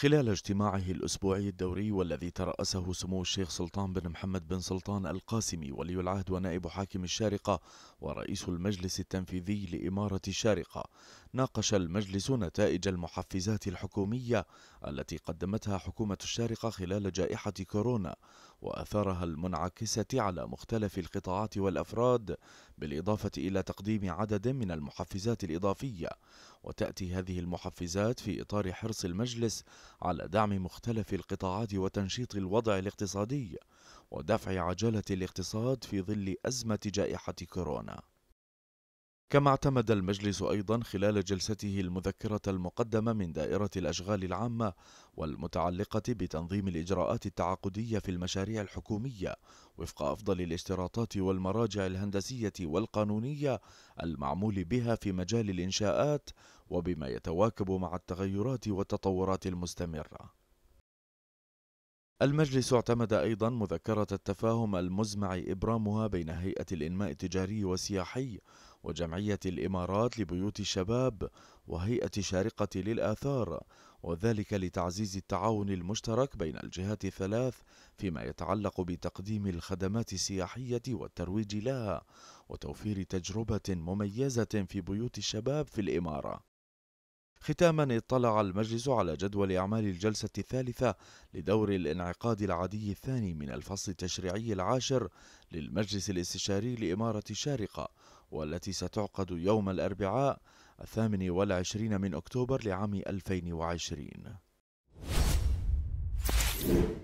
خلال اجتماعه الأسبوعي الدوري والذي ترأسه سمو الشيخ سلطان بن محمد بن سلطان القاسمي ولي العهد ونائب حاكم الشارقة ورئيس المجلس التنفيذي لإمارة الشارقة ناقش المجلس نتائج المحفزات الحكومية التي قدمتها حكومة الشارقة خلال جائحة كورونا واثارها المنعكسة على مختلف القطاعات والأفراد بالإضافة إلى تقديم عدد من المحفزات الإضافية وتأتي هذه المحفزات في إطار حرص المجلس على دعم مختلف القطاعات وتنشيط الوضع الاقتصادي ودفع عجلة الاقتصاد في ظل أزمة جائحة كورونا كما اعتمد المجلس أيضا خلال جلسته المذكرة المقدمة من دائرة الأشغال العامة والمتعلقة بتنظيم الإجراءات التعاقدية في المشاريع الحكومية وفق أفضل الاشتراطات والمراجع الهندسية والقانونية المعمول بها في مجال الإنشاءات وبما يتواكب مع التغيرات والتطورات المستمرة المجلس اعتمد أيضا مذكرة التفاهم المزمع إبرامها بين هيئة الإنماء التجاري والسياحي وجمعية الإمارات لبيوت الشباب وهيئة الشارقة للآثار وذلك لتعزيز التعاون المشترك بين الجهات الثلاث فيما يتعلق بتقديم الخدمات السياحية والترويج لها وتوفير تجربة مميزة في بيوت الشباب في الإمارة ختاما اطلع المجلس على جدول أعمال الجلسة الثالثة لدور الانعقاد العادي الثاني من الفصل التشريعي العاشر للمجلس الاستشاري لإمارة شارقة والتي ستعقد يوم الأربعاء الثامن والعشرين من أكتوبر لعام 2020